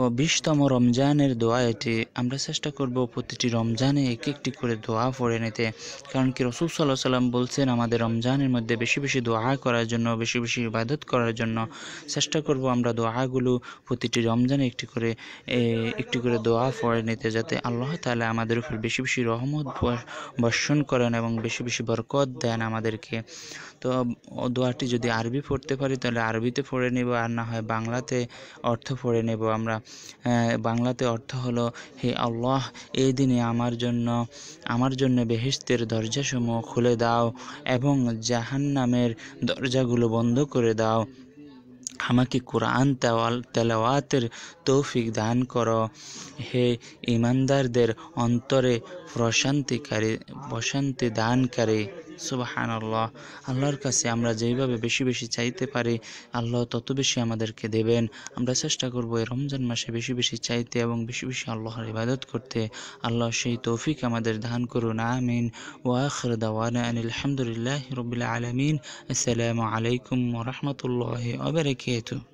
ও বিশতম রমজানের দোয়া এটি আমরা চেষ্টা করব প্রতিটি রমজানে এক একটি করে দোয়া পড়ে নিতে কারণ কি রসুল সাল্লাহ সাল্লাম বলছেন আমাদের রমজানের মধ্যে বেশি বেশি দোয়া করার জন্য বেশি বেশি ইবাদত করার জন্য চেষ্টা করব আমরা দোয়াগুলো প্রতিটি রমজানে একটি করে একটি করে দোয়া পড়ে নিতে যাতে আল্লাহ তালা আমাদের উপর বেশি বেশি রহমত বর্ষণ করেন এবং বেশি বেশি বরকত দেন আমাদেরকে তো দোয়াটি যদি আরবি পড়তে পারি তাহলে আরবিতে পড়ে নেব আর না হয় বাংলাতে অর্থ পড়ে নেব আমরা বাংলাতে অর্থ হলো হে আল্লাহ এই দিনে আমার জন্য আমার জন্য বেহেস্তের দরজাসমূহ খুলে দাও এবং জাহান্নামের দরজাগুলো বন্ধ করে দাও আমাকে কোরআন তেলাওয়াতের তৌফিক দান করো হে ইমানদারদের অন্তরে প্রশান্তিকারী প্রশান্তি দানকারী সুবাহান আল্লাহ আল্লাহর কাছে আমরা যেইভাবে বেশি বেশি চাইতে পারি আল্লাহ তত বেশি আমাদেরকে দেবেন আমরা চেষ্টা করবো এই রমজান মাসে বেশি বেশি চাইতে এবং বেশি বেশি আল্লাহর ইবাদত করতে আল্লাহ সেই তৌফিক আমাদের দান করুন আমিন ওয়াখর দাওয়ানা আলহামদুলিল্লাহ রবিল আলমিন আসসালামু আলাইকুম রহমতুল্লাহ অবরাকাতুহু